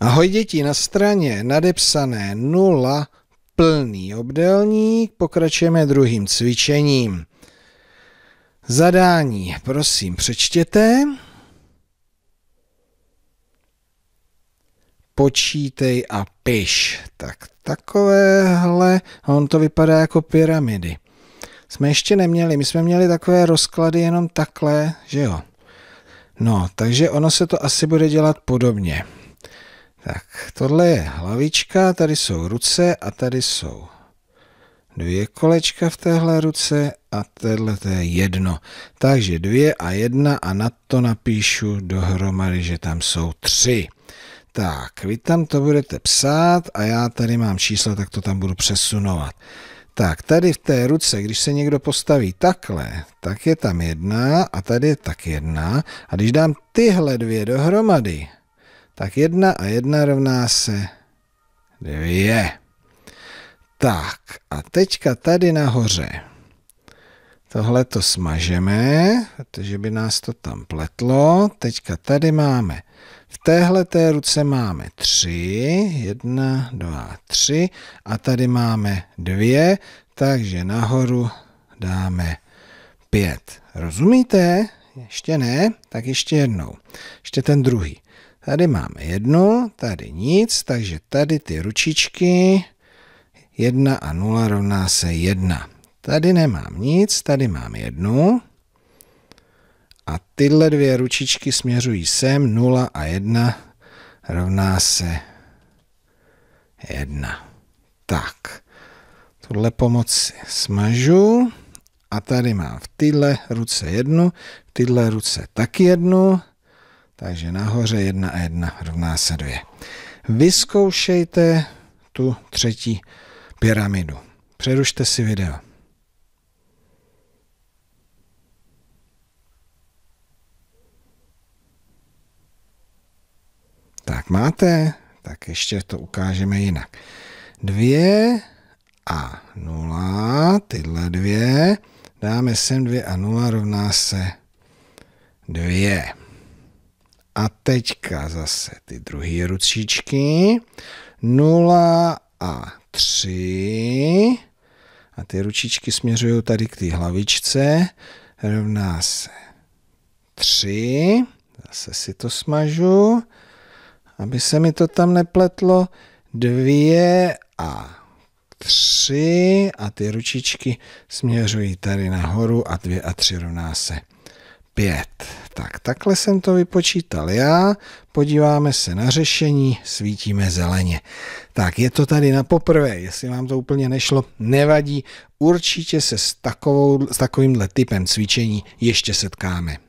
Ahoj děti, na straně nadepsané 0 plný obdélník pokračujeme druhým cvičením. Zadání prosím přečtěte. Počítej a piš. Tak takovéhle, on to vypadá jako pyramidy. Jsme ještě neměli, my jsme měli takové rozklady jenom takhle, že jo. No, takže ono se to asi bude dělat podobně. Tak, tohle je hlavička, tady jsou ruce a tady jsou dvě kolečka v téhle ruce a tohle to je jedno. Takže dvě a jedna a na to napíšu dohromady, že tam jsou tři. Tak, vy tam to budete psát a já tady mám číslo, tak to tam budu přesunovat. Tak, tady v té ruce, když se někdo postaví takhle, tak je tam jedna a tady je tak jedna. A když dám tyhle dvě dohromady, tak jedna a jedna rovná se dvě. Tak a teďka tady nahoře. Tohle to smažeme, protože by nás to tam pletlo. Teďka tady máme, v téhle té ruce máme tři, jedna, dva, tři a tady máme dvě, takže nahoru dáme pět. Rozumíte? Ještě ne? Tak ještě jednou. Ještě ten druhý. Tady máme jednu, tady nic, takže tady ty ručičky 1 a 0 rovná se 1. Tady nemám nic, tady mám jednu. A tyhle dvě ručičky směřují sem, 0 a 1 rovná se 1. Tak, tuhle pomoc smažu a tady mám v tyhle ruce jednu, v tyhle ruce taky jednu takže nahoře 1 a 1 rovná se 2. Vyzkoušejte tu třetí pyramidu. Přerušte si video. Tak máte, tak ještě to ukážeme jinak. 2 a 0, tyhle dvě, dáme sem 2 a 0 rovná se 2. A teďka zase ty druhé ručičky. 0 a 3. A ty ručičky směřují tady k té hlavičce. Rovná se 3. Zase si to smažu, aby se mi to tam nepletlo. 2 a 3. A ty ručičky směřují tady nahoru a 2 a 3 rovná se 5. Tak takhle jsem to vypočítal já. Podíváme se na řešení, svítíme zeleně. Tak je to tady na poprvé, jestli vám to úplně nešlo, nevadí. Určitě se s, takovou, s takovýmhle typem cvičení ještě setkáme.